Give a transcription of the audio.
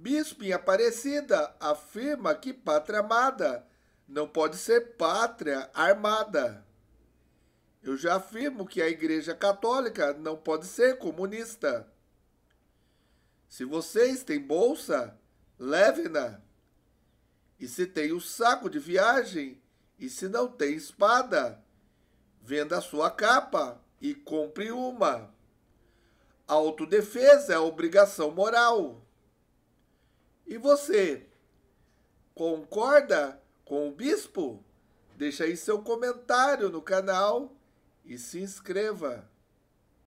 Bispo em Aparecida afirma que pátria amada não pode ser pátria armada. Eu já afirmo que a Igreja Católica não pode ser comunista. Se vocês têm bolsa, leve-na. E se tem o um saco de viagem, e se não tem espada, venda a sua capa e compre uma. A autodefesa é obrigação moral. E você concorda com o bispo? Deixa aí seu comentário no canal e se inscreva.